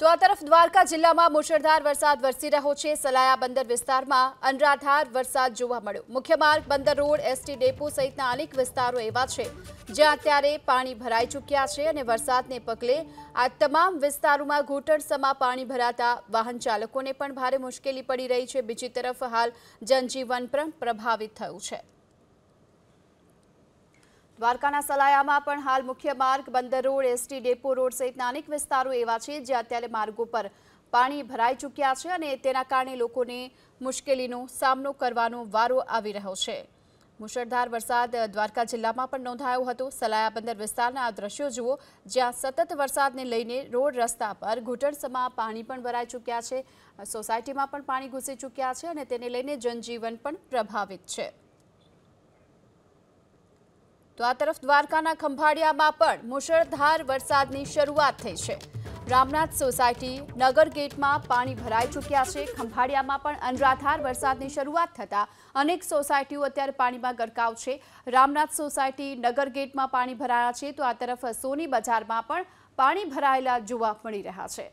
તો આ તરફ દ્વારકા જિલ્લામાં મુશળધાર વરસાદ વરસી રહ્યો છે સલાયા બંદર વિસ્તારમાં અનરાધાર વરસાદ જોવા મળ્યો મુખ્ય માર્ગ બંદર રોડ એસટી ડેપો સહિતના અનેક વિસ્તારો એવા છે જ્યાં અત્યારે પાણી ભરાઈ ચૂક્યા છે અને વરસાદને પગલે આ તમામ વિસ્તારોમાં ઘૂંટણસમાં પાણી ભરાતા વાહન ચાલકોને પણ ભારે મુશ્કેલી પડી રહી છે બીજી તરફ હાલ જનજીવન પણ પ્રભાવિત થયું છે દ્વારકાના સલાયામાં પણ હાલ મુખ્ય માર્ગ બંદર રોડ એસટી ડેપો રોડ સહિતના અનેક વિસ્તારો એવા છે જ્યાં અત્યારે માર્ગો પર પાણી ભરાઈ ચૂક્યા છે અને તેના કારણે લોકોને મુશ્કેલીનો સામનો કરવાનો વારો આવી રહ્યો છે મુશળધાર વરસાદ દ્વારકા જિલ્લામાં પણ નોંધાયો હતો સલાયા બંદર વિસ્તારના આ દ્રશ્યો જુઓ જ્યાં સતત વરસાદને લઈને રોડ રસ્તા પર ઘૂંટણસમા પાણી પણ ભરાઈ ચૂક્યા છે સોસાયટીમાં પણ પાણી ઘૂસી ચૂક્યા છે અને તેને લઈને જનજીવન પણ પ્રભાવિત છે તો આ તરફ દ્વારકાના ખંભાળિયામાં પણ મુશળધાર વરસાદની શરૂઆત થઈ છે રામનાથ સોસાયટી નગર ગેટમાં પાણી ભરાઈ ચૂક્યા છે ખંભાળિયામાં પણ અનરાધાર વરસાદની શરૂઆત થતાં અનેક સોસાયટીઓ અત્યારે પાણીમાં ગરકાવ છે રામનાથ સોસાયટી નગર ગેટમાં પાણી ભરાયા છે તો આ તરફ સોની બજારમાં પણ પાણી ભરાયેલા જોવા મળી રહ્યા છે